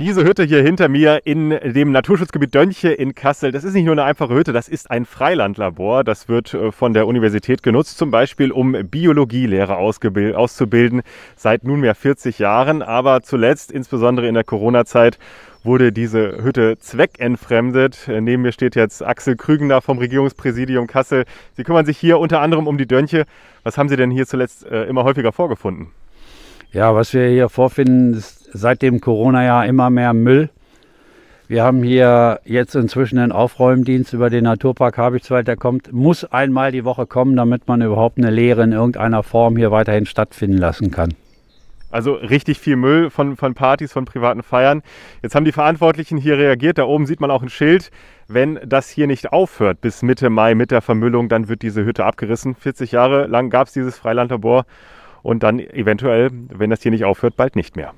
Diese Hütte hier hinter mir in dem Naturschutzgebiet Dönche in Kassel, das ist nicht nur eine einfache Hütte, das ist ein Freilandlabor. Das wird äh, von der Universität genutzt, zum Beispiel um Biologielehrer auszubilden, seit nunmehr 40 Jahren. Aber zuletzt, insbesondere in der Corona-Zeit, wurde diese Hütte zweckentfremdet. Äh, neben mir steht jetzt Axel Krügener vom Regierungspräsidium Kassel. Sie kümmern sich hier unter anderem um die Dönche. Was haben Sie denn hier zuletzt äh, immer häufiger vorgefunden? Ja, was wir hier vorfinden, ist seit dem Corona-Jahr immer mehr Müll. Wir haben hier jetzt inzwischen einen Aufräumdienst über den Naturpark Habichtswald, der kommt, muss einmal die Woche kommen, damit man überhaupt eine Lehre in irgendeiner Form hier weiterhin stattfinden lassen kann. Also richtig viel Müll von, von Partys, von privaten Feiern. Jetzt haben die Verantwortlichen hier reagiert. Da oben sieht man auch ein Schild. Wenn das hier nicht aufhört bis Mitte Mai mit der Vermüllung, dann wird diese Hütte abgerissen. 40 Jahre lang gab es dieses Freilandlabor und dann eventuell, wenn das hier nicht aufhört, bald nicht mehr.